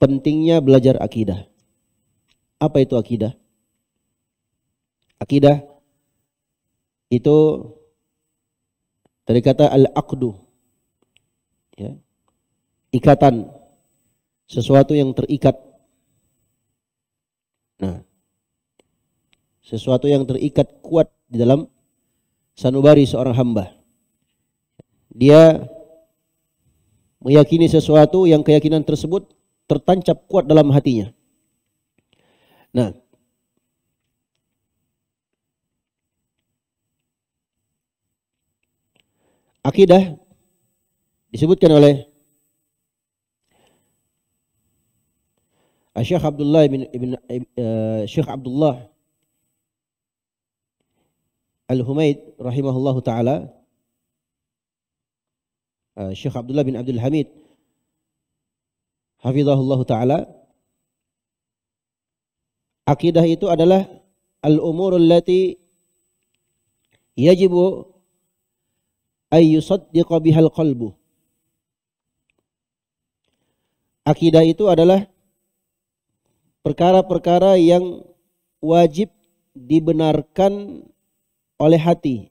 pentingnya belajar akidah. Apa itu akidah? Akidah itu dari kata al-aqdu. Ya. Ikatan sesuatu yang terikat. Nah, sesuatu yang terikat kuat di dalam sanubari seorang hamba. Dia meyakini sesuatu yang keyakinan tersebut tertancap kuat dalam hatinya. Nah, akidah disebutkan oleh Syekh Abdullah bin Ibn, uh, Syekh Abdullah Al-Humaid rahimahullahu taala uh, Syekh Abdullah bin Abdul Hamid hafizahullah taala akidah itu adalah al umurul lati yajibu ay yusaddiqa bihal qalbu akidah itu adalah perkara-perkara yang wajib dibenarkan oleh hati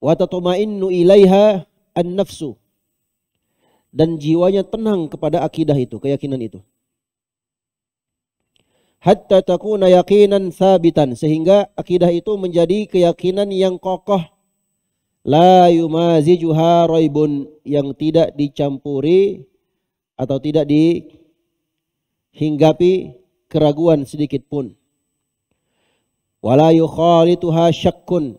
wa tatma'innu ilaiha an-nafsu dan jiwanya tenang kepada akidah itu, keyakinan itu. Hatta takuna yakinan sabitan sehingga akidah itu menjadi keyakinan yang kokoh la yumazijuha raibun yang tidak dicampuri atau tidak dihinggapi keraguan sedikit pun. Wala yukhalituha syakkun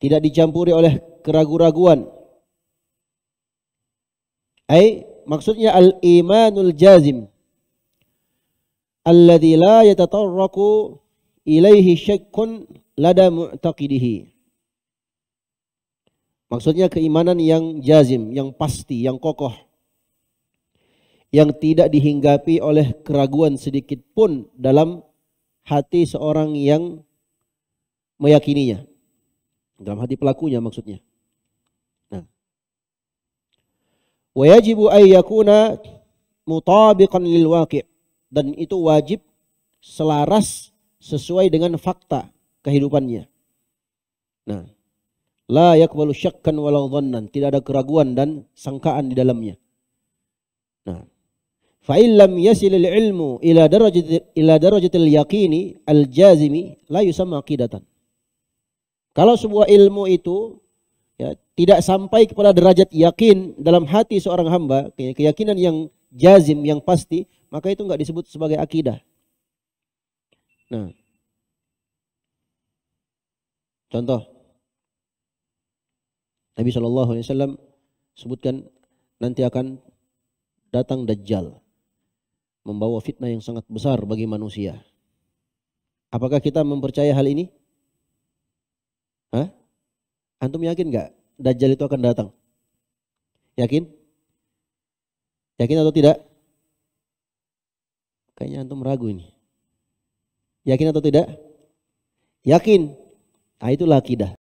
tidak dicampuri oleh keraguan-raguan. Ai maksudnya al-imanul jazim alladhi la yatatarraku ilaihi syakkun lada mu'taqidihi. Maksudnya keimanan yang jazim, yang pasti, yang kokoh. Yang tidak dihinggapi oleh keraguan sedikit pun dalam hati seorang yang meyakininya. Dalam hati pelakunya maksudnya. wa yajibu ay yakuna mutabiqan lil waqi' dan itu wajib selaras sesuai dengan fakta kehidupannya. Nah, la yakbalu syakkan walau dhannan, tidak ada keraguan dan sangkaan di dalamnya. Nah, fa illam yasil ilmu ila darajat ila darajatil yaqini al jazimi la yusamma aqidatan. Kalau sebuah ilmu itu ya, tidak sampai kepada derajat yakin dalam hati seorang hamba, keyakinan yang jazim, yang pasti, maka itu nggak disebut sebagai akidah. Nah, contoh Nabi Shallallahu Alaihi Wasallam sebutkan nanti akan datang Dajjal membawa fitnah yang sangat besar bagi manusia. Apakah kita mempercayai hal ini? Antum yakin nggak Dajjal itu akan datang? Yakin? Yakin atau tidak? Kayaknya antum ragu ini. Yakin atau tidak? Yakin. Nah, itulah akidah.